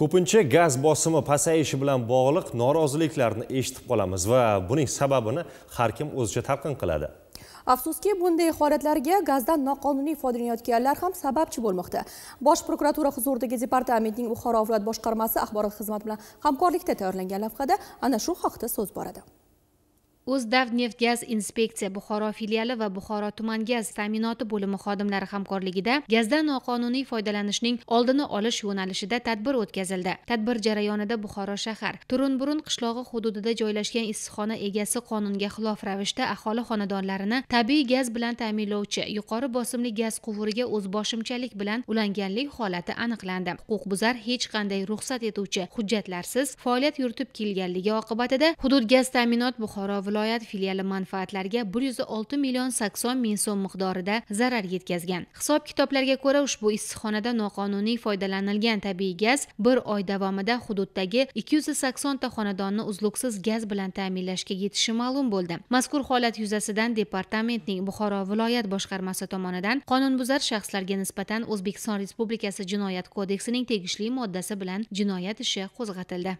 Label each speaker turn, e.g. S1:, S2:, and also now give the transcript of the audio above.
S1: ko'pincha gaz bosimi pasayishi bilan bog'liq noroziliklarni eshitib qolamiz va buning sababini har kim o'zicha talqin qiladi
S2: afsuski bunday holatlarga gazdan noqonuniy foydalanayotganlar ham sababchi bo'lmoqda bosh prokuratura huzuridagi departamentning buxoro viloyat boshqarmasi axborot xizmati bilan hamkorlikda tayyorlangan lavhada ana shu haqda so'z boradi
S3: o'zdavneft inspeksiya buxoro filiali va buxoro tuman gaz ta'minoti bo'limi xodimlari hamkorligida gazdan noqonuniy foydalanishning oldini olish yo'nalishida tadbir o'tkazildi tadbir jarayonida buxoro shahar turunburun qishlog'i hududida joylashgan issiqxona egasi qonunga xilof ravishda aholi xonadonlarini tabiiy gaz bilan ta'minlovchi yuqori bosimli gaz quvuriga o'zboshimchalik bilan ulanganlik holati aniqlandi huquqbuzar hech qanday ruxsat etuvchi hujjatlarsiz faoliyat yuritib kelganligi oqibatida hudud gaz ta'minot buxoro viloyati viloyat filiali manfaatlariga 106 million 80 ming so'm miqdorida zarar yetkazgan hisob kitoblarga ko'ra ushbu issiqxonada noqonuniy foydalanilgan tabiiy gaz bir oy davomida hududdagi 280 ta xonadonni uzluksiz gaz bilan ta'minlashga yetishi ma'lum bo'ldi mazkur holat yuzasidan departamentning buxoro viloyat boshqarmasi tomonidan qonunbuzar shaxslarga nisbatan o'zbekiston respublikasi jinoyat kodeksining tegishli moddasi bilan jinoyat ishi qo'zg'atildi